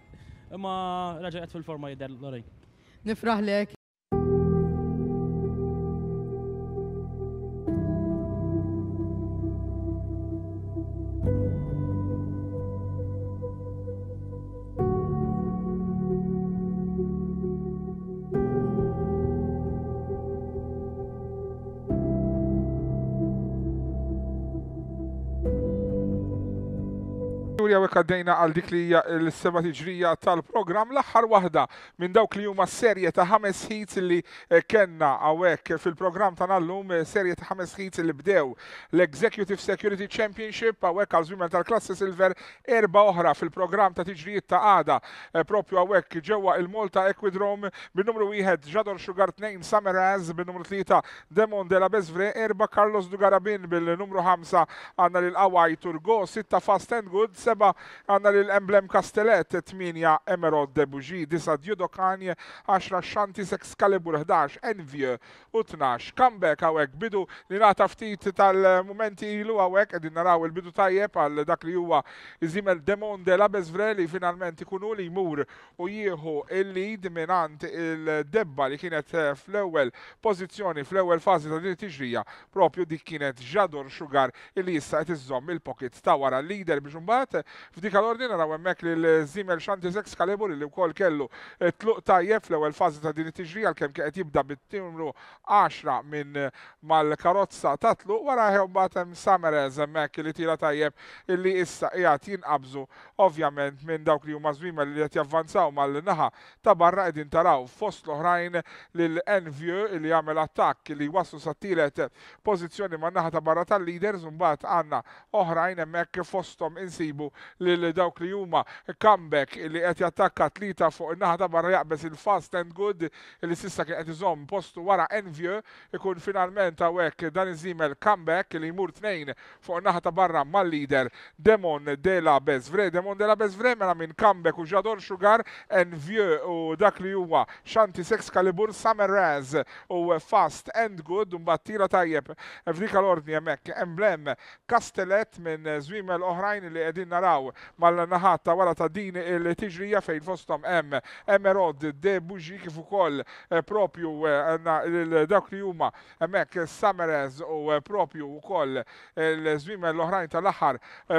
Imma raġa fil-forma jider l-orajn. Nifraħlek. għaddejna għal dik li hija l-seba tiġrija tal-programm l-aħħar waħda minn dawk li huma serje ta' ħames ħit li eh, kenna hawnhekk fil-programm ta' nallum eh, serje ta' ħames ħit li bdew l-Executive Security Championship hawnhekk għal żwiemel tal-klassi silver erba oħra fil-programm ta' tiġrijiet ta' għada eh, propju hawnhekk ġewwa il-Malta Equidrom bin numru wieħed Jador Sugar 2 Az bin numru tlieta Demon de la Bezvre erba Carlos Dugarabin bil-numru 5 għandna lil Awaj Turgo 6 Fast and Good 7 għanna l-emblem Kastellet, 8 Emerald Debuji, 9 Diodokanje, 10 Shantis Excalibur, 11 Envie u 12 Comeback għawek bidu li nata ftit tal-momenti ilu għawek edin naraw il-bidu tajjeb għal dak li huwa iżimel Demon de la Bezvreli finalment ikunu li jmur u jieħu il-lead minant il-debba li kienet fl-ewel pozizjoni fl-ewel fazi ta' din tiġrija propju dik kienet Jador Sugar il-li jissa il-pocket ta' wara l-lider biex F'dik għal-ordin naraw hemmhekk li l-Zimel Xantis Excalibur li wkoll kellu eh, tluq tajjeb l ewwel fażi ta' din it-tiġrija kemm qed jibda bit-timru 10 minn eh, mal-karozza ta' tluq wara mbagħad hemm Samerez hemmhekk li tira tajjeb illi issa qiegħed jinqabżu ovvjament minn dawk li huma żwimel li qed javvanzaw mal-naħa ta' barra qegħdin taraw fost l-oħrajn lill Envio li jagħmel attakk li waslu sa tielet pożizzjoni man-naħa ta' barra tal-leaders u mbagħad għandna oħrajn hemmhekk fosthom insibu lil dawk li juma comeback li għet jattakka tlita fuq in-naħa ta' barra jaqbes il-fast and good li sissa kien għet jizom postu wara envju ikun finalment għawek dan iżimel comeback li jmur tnejn fuq in-naħa ta' barra mal lider Demon Dela Bezvre. Demon Dela Bezvre mela minn comeback u Jador Sugar envju u dak li huwa Shanti Sex Calibur Summer Raz u Fast and Good un battira tajjeb f'dik l-ordni emblem Kastelet minn Zwimel oħrajn li għedin naraw jiltaqaw mal naħatta wara ta' din il-tiġrija fejn fostom hemm Emerod de Buġi kif ukoll eh, propju eh, dawk li huma hemmhekk Samerez u eh, propju wkoll l-żwiemen l-oħrajn tal-aħħar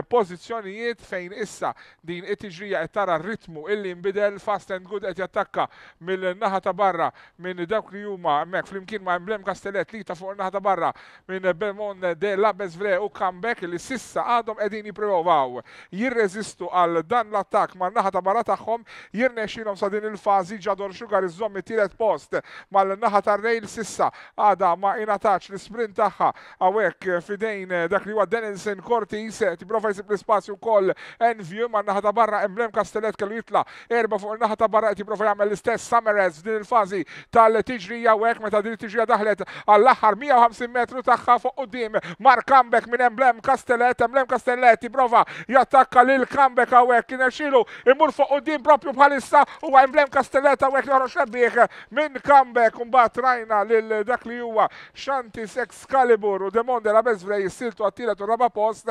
pożizzjonijiet fejn issa din it-tiġrija qed tara r-ritmu illi nbidel fast and good qed jattakka mill-naħa ta' barra minn dawk li huma hemmhekk flimkien ma' emblem Kastellet li ta' fuq in-naħa ta' barra minn Belmont de Vre u Kambek li sissa għadhom qegħdin jipprovaw jir jirreżistu għal dan l-attak ma naħa ta' barra tagħhom jirnexxilhom sa din il-fażi ġador xugar iż-żommi tielet post mal-naħa ta' rejl sissa għada ma ingħatax l-isprint tagħha hawnhekk eh, fidejn eh, dak li huwa Denison Cortis eh, tipprova jsib l-ispazju wkoll Enview ma naħa ta' barra emblem Kastellet kellu jitla erba' fuq il-naħa ta' barra qed jipprova jagħmel l-istess Summerez din il-fażi tal-tiġrija hekk meta din it-tiġrija daħlet għall-aħħar 150 metru tagħha fuq qudiem Mark Kambek minn emblem Kastellet emblem Kastellet jipprova jattakka lil kambek għawek kien xilu imur fuq u din propju bħalissa u Mblem kastelleta għawek joħroġ rebbieħ minn kambek un bat rajna lil dak li huwa xanti sex kalibur u Demonde la bezvre jissiltu għattilet u raba post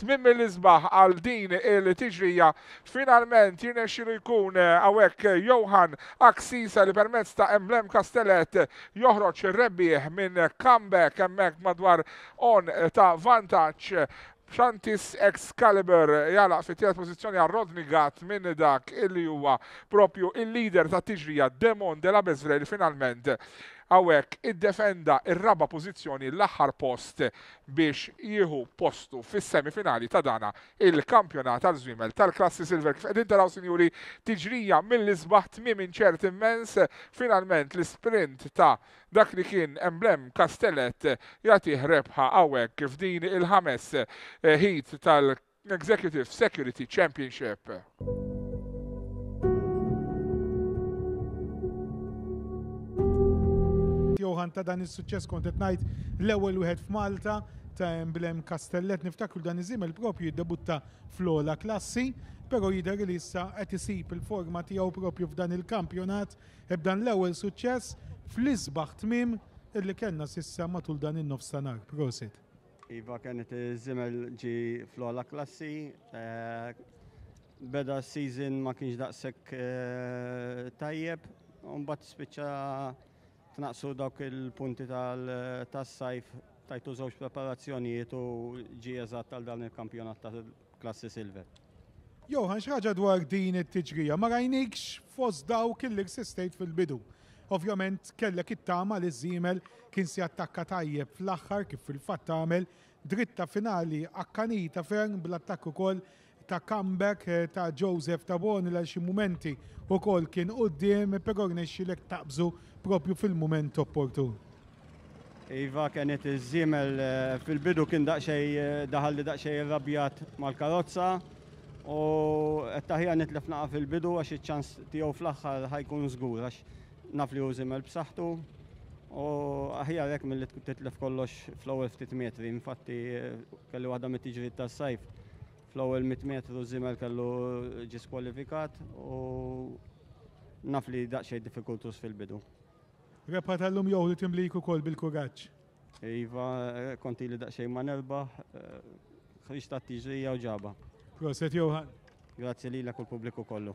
tmim l izbaħ għal din il-tiġrija finalment jirne xilu jkun għawek Johan Aksisa li permezz ta' emblem kastellet joħroġ rebbieħ minn kambek emmek madwar on ta' vantaċ Xantis Excalibur jala fit tielet pozizjoni għal Rodney Gatt minn dak illi huwa propju il leader ta' tiġrija Demon de la Bezrel finalment għawek id-defenda ir-raba pozizjoni l-aħħar post biex jieħu postu fis semifinali ta' dana il-kampjonat tal zwimel tal-klassi silver kif qegħdin taraw sinjuri tiġrija mill-isbaħ tmiem inċert immens finalment l-sprint ta' dak li kien emblem Kastellet jagħtih rebħa għawek kif din il-ħames eh, heat tal-Executive Security Championship. ta' dan is-suċċess kont qed ngħid l-ewwel wieħed f'Malta ta' emblem Kastellet niftakru dan iż il propju jiddebutta fl-ola klassi, pero jider li issa qed isib il-forma tiegħu propju f'dan il-kampjonat ebdan l-ewwel suċċess fl-isbaħ tmim illi kellna sissa matul dan in-nofsinhar. Prosit. Iva kienet iż-żimel ġi fl-ola klassi, e, beda s season ma kienx daqshekk e, tajjeb, un bat spiċċa tnaqsu dawk il-punti tal sajf tajtu żewġ preparazzjonijiet u ġi eżatt tal dan il-kampjonat ta' klassi Silver. Johan, xraġa dwar din it-tiġrija, ma rajnikx fost dawk il sistejt fil-bidu. Ovvjament kellek it-tama li zimel kien si attakka tajjeb fl-aħħar kif fil-fatt tagħmel dritta finali akkanita ferm bl-attakku kol ta' comeback eh, ta' Joseph Taboni l xi mumenti u kol kien qoddim e però rnexxilek taqbżu propju fil moment opportun. Iva kienet iż-żiemel eh, fil-bidu kien daqsxej eh, daħal li daqsxej mal-karozza u taħja taħija fil-bidu għax iċ-ċans tiegħu fl-aħħar ħajkun żgur għax naf li użimel b'saħħtu U aħjar jek mill-li titlef kollox fl-ewwel ftit metri, infatti kelli waħda mit-tiġri tas-sajf fl-ewwel 100 metru Zimmer kellu ġiskwalifikat u naf li daqsxejn diffikultus fil-bidu. Repa tal-lum jow li timlik ukoll bil-kuraġġ. Iva, eh, konti li daqsxejn ma nerbaħ, ħriġ eh, tat tiġrija u ġaba. Proset Johan. Grazzi li kull pubbliku kollu.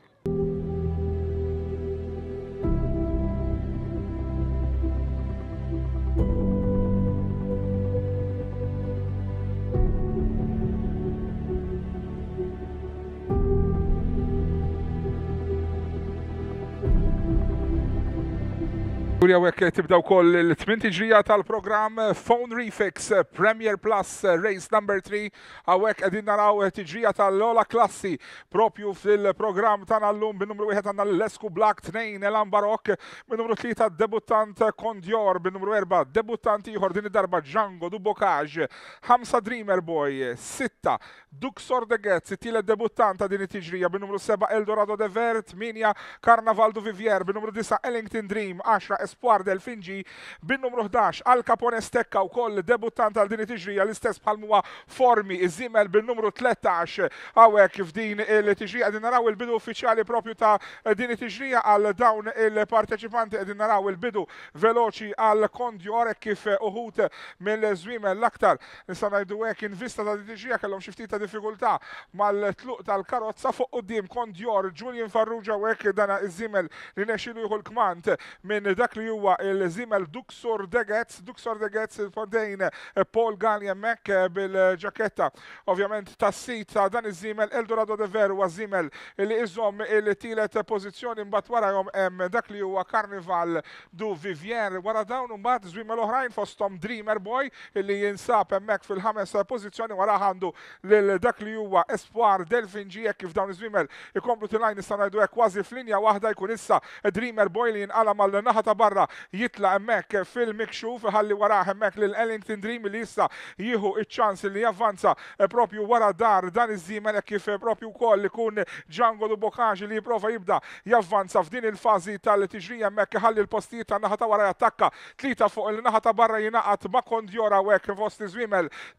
Kurja u wek tibdaw koll l-8 ġrija tal-program Phone Refix Premier Plus Race Number 3 għawek għedin naraw t-ġrija tal-Lola Klassi propju fil-program tan għallum bin numru 1 għanna l-Lesku Black 2 Elan Barok bin numru 3 debutant Kondjor bin numru 4 debutant iħor din darba Django du Bocage 5 Dreamer Boy 6 Duxor de Getz tile debutant din t-ġrija bin numru 7 Eldorado de Vert 8 Carnaval du Vivier bin numru 9 Ellington Dream 10 Del Fingi bin numru 11 Al Capone Stekka u koll debuttant għal din it-tiġrija l-istess bħal muwa formi iż-zimel bin numru 13 għawek f'din il-tiġrija għedin naraw il-bidu uffiċjali propju ta' din it-tiġrija għal dawn il-parteċipanti għedin naraw il-bidu veloċi għal Kondjore kif uħut mill-zwimel l-aktar nista' ngħidu hekk vista ta' din it-tiġrija kellhom xi ftit ta' diffikultà mal-tluq tal-karozza fuq qudiem kondjor Julian Farrugia u hekk dana iż-żimel li nexxilu jieħu l-kmant minn dak Li huwa il-zimel Duxor Degetz, Duxor Degetz il-fordejn eh, Paul Gallia Mek eh, bil-ġaketta. Ovvjament ta' sit ta' dan iż-zimel Eldorado de Veru huwa zimel li iżom il-tielet pożizzjoni mbagħad warahom hemm dak li huwa Carnival du Vivier wara dawn mbagħad żwimel oħrajn fosthom Dreamer Boy li jinsab hemmhekk fil-ħames pożizzjoni wara għandu lil dak li huwa Espoir Delfin ġijek kif dawn iż-żwimel ikomplu tilajn nista' ngħidu hekk kważi f'linja waħda jkun issa Dreamer Boy li jinqala mal-naħa ta' barra jitla emmek fil-mikxuf ħalli wara emmek l-Ellington Dream li jissa jihu iċ li javvanza eh, propju wara dar dan iż-żimen kif eh, propju kol li kun ġango du bokaġi li jiprofa jibda javvanza f'din il-fazi tal-tiġri emmek ħalli l-postijiet ta' naħata wara jattakka tlita fuq il-naħata barra jinaqat ma' kondjora wek fost iż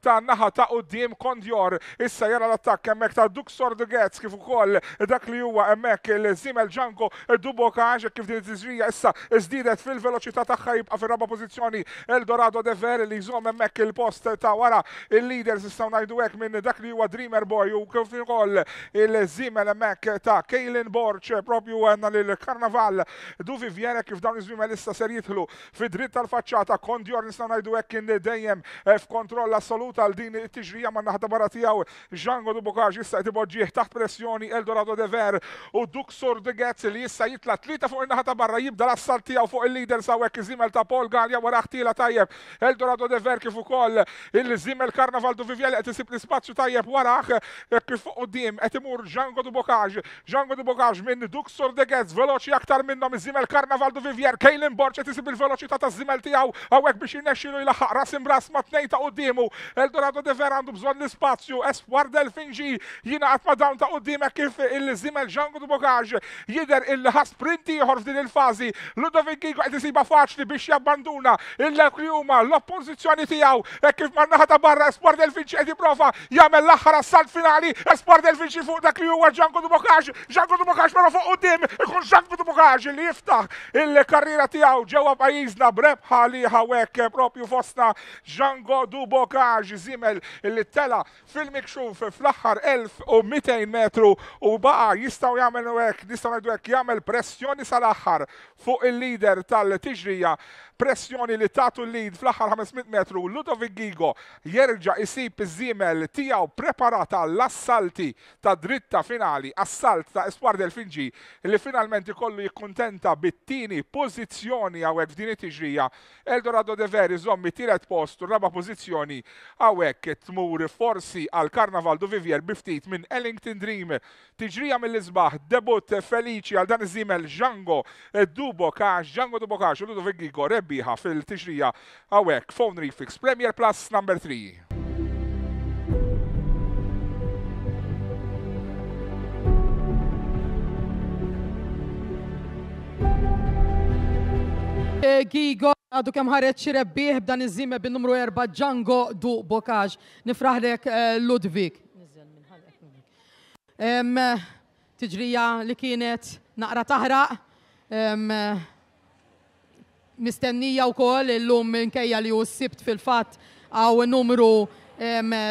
ta' naħata u d-dim kondjor issa jara l attakka emmek ta' duk Sord gets kif ukoll dak li huwa emmek il-zimel ġango dubokaġi kif din iż-żrija issa iżdidet fil-veloċità tagħha jibqa' fir-raba' pożizzjoni Eldorado De Ver li jżomm hemmhekk il-post ta' wara il-leaders jistgħu ngħidu hekk minn dak li huwa Dreamer Boy u kif ukoll il zimel hemmhekk ta' Kejlin Borċ propju għandna lil Karnaval du Vjera kif dawn iż-żiemel issa ser jidħlu fid-dritt tal-faċċata Kondjor nistgħu ngħidu hekk kien dejjem f'kontroll assoluta għal din it-tiġrija ma naħta barra tiegħu du Dubukaġ jista' jtiboġġieħ taħt pressjoni Eldorado De Ver u Duxor De Getz li issa jitla tlieta fuq in-naħa ta' barra jibda l-assalt tiegħu fuq il il leader sawek zimel ta' Paul Galja wara ħtila tajjeb. Eldorado de Ver kif ukoll il-zimel Karnaval du Vivjell qed isib l-ispazju tajjeb waraħ kif fuq qudiem qed imur Django du Bokaġ. Django du Bokaġ minn Duxor de Gez veloċi aktar minnhom iż-zimel Karnaval du Vivjell. Kejlin Borċ qed isib il-veloċità ta' zimel tiegħu hawnhekk biex inexxilu jilaħaq ras imras ma' tnejn ta' quddiemu. Eldorado de Ver għandu bżonn l-ispazju. Espoir Delfinġi jiena qatt ma' dawn ta' qudiemek kif il-zimel Django du Bokaġ jider il ħasprinti printi jħor f'din il-fażi. Ludovic Gigo qed isiba faċli biex jabbanduna il-lek li huma l-oppożizzjoni tiegħu e kif man-naħa ta' barra Esport del Vinci qed jipprova jagħmel l-aħħar assalt finali Esport del Vinci fuq dak li huwa Ġanko Dubokax, Ġanko Dubokax però fuq qudiem ikun Ġanko Dubokax li jiftaħ il-karriera tiegħu ġewwa pajjiżna brebħa li hawnhekk propju fostna Ġanko Dubokax żimel li tela fil-mikxuf fl-aħħar 1200 metru u baqa jistgħu jagħmel hekk, jistgħu ngħidu jamel jagħmel pressjoni sal-aħħar fuq il-leader tal-tiġrija pressjoni li tatu l-lid fl-aħħar 500 metru Ludovic Gigo jerġa' jisib iż-żiemel tiegħu preparata l-assalti ta' dritta finali, assalt ta' Espoir Finġi li finalment ikollu jikkuntenta bit-tieni pożizzjoni hawnhekk f'din it-tiġrija. Eldorado De Veri żommi tielet post u raba pożizzjoni hawnhekk tmur forsi għal Karnaval du Vivier biftit minn Ellington Dream. Tiġrija mill-isbaħ, debut feliċi għal dan iż-żiemel Django Dubokax, Django Dubokax u Ludovic Gigo rebbiħa fil tiġrija għawek Phone Refix Premier Plus number 3. E, Gigo, għadu kem ħareċ xirebbieħ b'dan iż-żime bin-numru 4 Django du Bokaġ. Nifraħlek e, Ludvik. Tiġrija li kienet naqra taħraq mistennija u koll illum minkejja li u sibt fil-fat għaw numru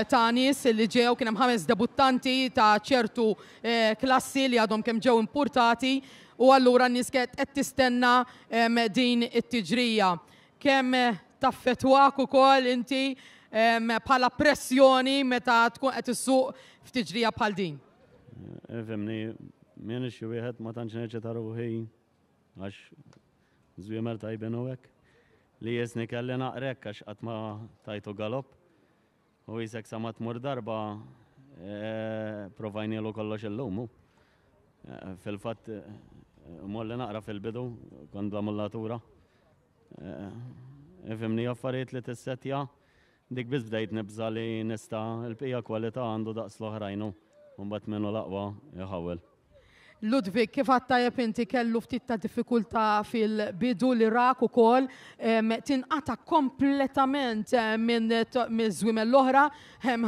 ta' nis li ġew kienem ħames debuttanti ta' ċertu eh, klassi li għadhom kemm ġew importati u allura nisket nis qed tistenna din it-tiġrija. Kemm taffetwak ukoll inti bħala pressjoni meta tkun qed issuq f'tiġrija bħal din. Eh, eh, femni, mien ju wieħed ma tantx neġa' ta' għax Zwiemel tajben u għek. Li jesni kelli naqrek għax għatma tajtu galop. U jisek samat mur darba e, provajni l kollox il lumu e, Fil-fat, e, molli naqra fil-bidu, kond la mullatura. Ifimni affarijiet li t-setja, dik biz bdejt nibza li nista l-pija kwalità għandu daqs l-oħrajnu, un bat minnu laqwa jħawel. Ludwig, kif għatta inti kellu ftit ta' diffikulta fil-bidu li rak u kol, tinqata kompletament eh, minn zwimel l-ohra,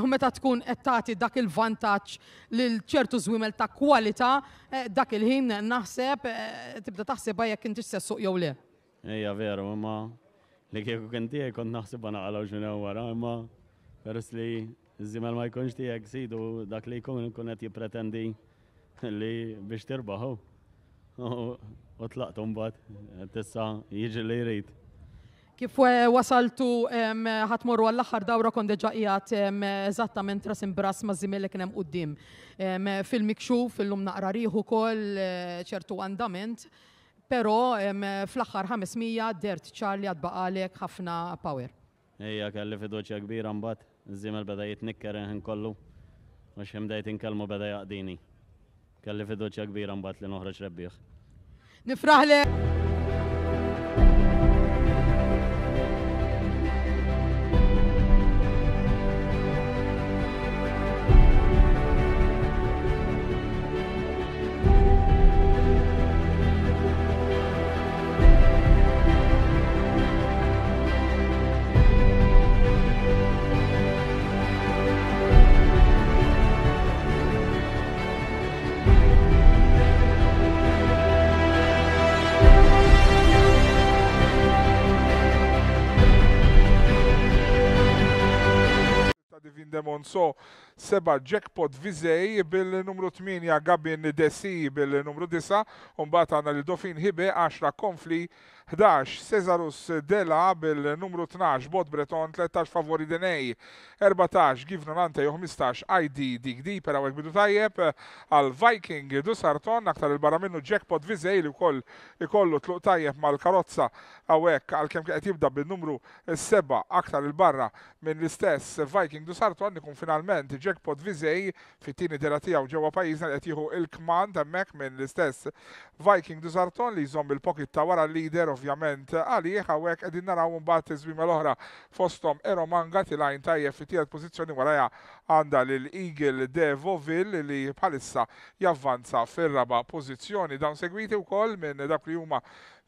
meta tkun ettati dak il-vantaċ lil ċertu zwimel ta' kwalità, eh, dak il-ħin naħseb, eh, tibda taħseb għajja kinti s-sessuq jow le. Ejja, veru, imma li kieku kenti kon naħseb għana għalaw ġunew għara, imma peress li zwimel ma jkunx tijek sidu dak li jkun kunet jipretendi. pretendi li biex terbaħu. U tlaqtum bat, tissa jiġi li jrid. Kif eh, wasaltu ħatmorru għall-axar dawra kon deġaqijat eżattament ras imbras ma' zimil li kienem qoddim. fil mikxu, fil-lum naqra riħu kol eh, ċertu għandament, pero fl-axar 500 dert ċarli għadbaqalek ħafna power. Ejja, kelli fiduċja kbira mbat, zimil beda jitnikker kollu, mux jimdajt inkalmu beda jaqdini. Kelli fiduċja kbira mbagħad li noħroġ rebbieħ. Nifraħlek! Alonso seba jackpot vizej bil-numru 8 Gabin Desi bil-numru 9 un bata għanna l-Dofin Hibe 10 konfli 11 Cesarus Dela bil-numru 12 Bot Breton 13 Favori Denej 14 Givno Nante 15 ID Digdi per għawek bidu tajjeb għal Viking Dusarton aktar il-barra minnu Jackpot Vizej li koll ikollu tluq tajjeb mal-karozza għawek għal kem kħet jibda bil-numru 7 aktar il-barra minn l-istess Viking Dusarton nikun finalment Jackpot Vizej fit-tini dela tijaw ġewa pajizna li jħu il-kmand emmek minn l-istess Viking Dusarton li jizom il-pocket ta' wara leader of ovvjament għali jħawek edin naraw un-bat iż-żwiema l ohra fostom Ero Manga tilajn tajjeb fi tiegħed pożizzjoni waraja għanda l-Eagle Devoville li bħalissa javvanza fil-raba pozizjoni dawn segwiti u koll minn dak li huma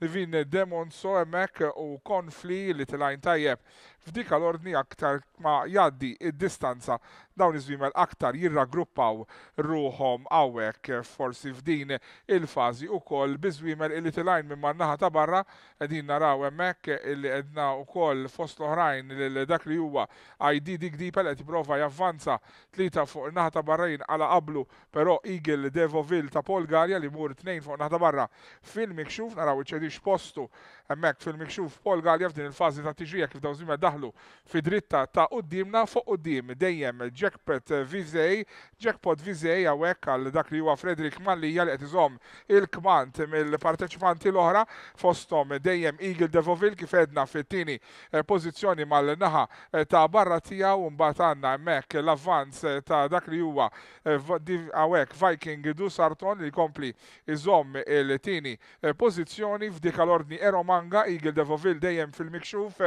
vin Demon emek u konfli li t-lajn tajjeb f'dika l-ordni aktar ma jaddi id-distanza dawn iż-żwiemel aktar jirragruppaw ruhom għawek forsi f'din il-fazi u koll biżwiemel illi tilajn minn mannaħa ta' barra edin naraw emmek illi edna u koll fost l-oħrajn dak li huwa ID dik dipel qed jipprova javvanza Monza, tlita fuq naħta barrajn għala qablu, pero Igel Devovil ta' Polgarja li mur tnejn fuq naħta barra fil-mikxuf, naraw iċedix postu emmek fil-mikxuf Polgarja f'din il-fazi ta' tiġija kif dawżima daħlu fi dritta ta' uddimna fuq uddim dejjem jackpot Vizej, jackpot Vizej għawek għal dak li huwa Fredrik Mallija li għetizom il-kmant mill-parteċipanti l-oħra fostom dejjem Igel Devovil kif edna fit-tini eh, pozizjoni mal-naħa eh, ta' barra tijaw un-batanna emmek la avvanz eh, ta' dak li huwa eh, għawek Viking du Sarton li kompli iżomm il-tini eh, pozizjoni f'dik l-ordni Ero Manga, Igil Devovil dejjem fil-mikxuf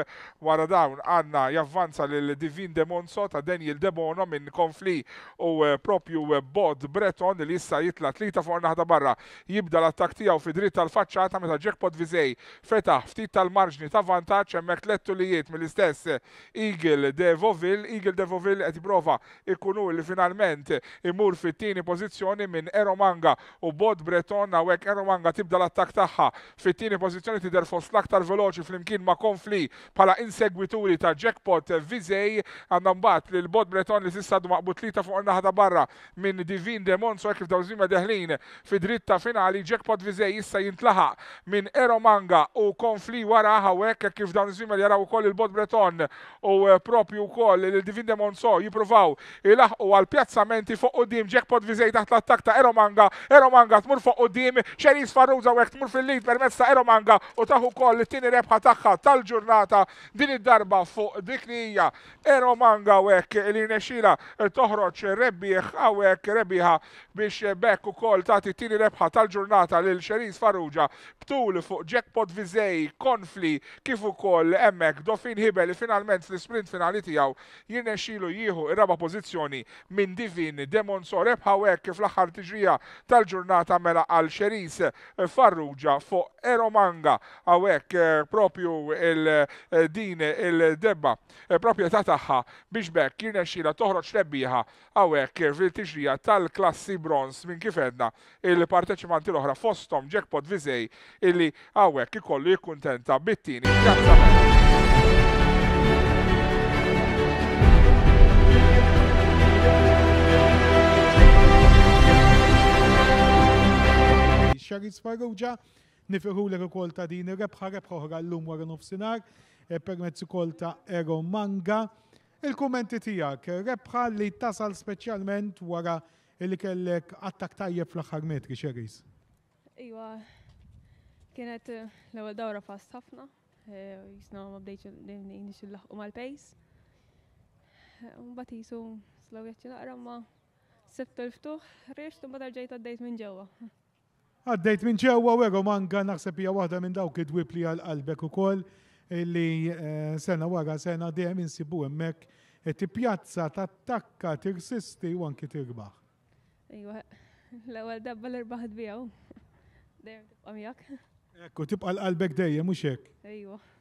wara dawn għanna javvanza l-Divin de Monzo ta' Daniel De Bono minn konfli u propju Bod Breton li issa jitla tlita fuq naħda barra jibda l-attak tiegħu fi dritta tal-faċċata meta ġekpot Vizej fetaħ ftit tal-marġni ta' vantaġġ hemmhekk jiet mill-istess Igil Devovil Igil Devovil qed jipprova ikunu li finalment imur fit-tieni pozizjoni minn Eromanga u Bod Breton għawek Eromanga tibda l-attak tagħha fit-tieni pozizjoni tidher fost l-aktar veloċi flimkien ma' konfli pala insegwituri ta' jackpot Vizej bat li l Bod Breton li s'issa d maqbut butlita fuq naħda barra minn Divin De Monzo kif daw żima deħlin fi dritta finali jackpot Vizej issa jintlaħaq minn Eromanga u konfli wara għawek kif dawn iż jaraw kol il-Bod Breton u eh, propju wkoll il-Divin De Monzo jiprovaw il ilaħqu għal-pjazzamenti fuq qudiem ġekpot viżej taħt l-attak ta' Eromanga, Eromanga tmur fuq qudiem, xeris Farruza u tmur fil-lid permezz ta' Eromanga u taħu koll it-tieni rebħa tagħha tal-ġurnata din id-darba fuq dik li hija Eromanga u li nexxila toħroġ rebbieħ hawnhekk rebbieħa biex bekk ukoll tagħti t-tieni rebħa tal-ġurnata lil xeris Farrugia. btul fuq ġekpot viżej konfli kif ukoll hemmhekk Dofin Hibel li finalment l sprint finali tiegħu jirnexxilu jieħu ir-raba pożizzjoni minn divin Demon Soreb ħawek fl aħħar tiġrija tal-ġurnata mela għal Xeriz Farrugia fuq Eromanga ħawek eh, propju il-din eh, il-debba eh, proprjetà tagħha biex bekk jirnexxila toħroġ rebbieħa ħawek fil-tiġrija tal-klassi bronz minn kif edna il-parteċipanti l-oħra fostom jackpot vizej illi ħawek ikollu jikkuntenta bit-tieni. Xariz Farrugia, nifiħu l ukoll ta' din rebħa rebħa uħra l-lum wara nofsinhar, e permetzi ukoll ta' Ero Manga. il kommenti tijak, rebħa li tasal specialment wara il-li kellek attak tajjeb fl axar metri xeriz. Iwa, kienet eh, l-ewwel dawra fast ħafna, eh, jisna ma bdejċ nix il-laħqu mal-pejs. Mbati eh, jisum slow jaċċi naqra ma sibt l ftuħ riex u mbagħad d għaddejt minn ġewa għaddejt minn ġewwa għegħu manga naħseb hija waħda minn dawk id-dwib li għal-qalbek ukoll li eh, sena wara sena dejjem insibu hemmhekk e tippjazza tattakka tirsisti u anki tirbaħ. Iwa, l-ewwel dabba l-irbaħ dbijaw. Dejjem tibqa' miegħek. Ekku tibqa' l-qalbek dejjem mhux hekk. Iwa.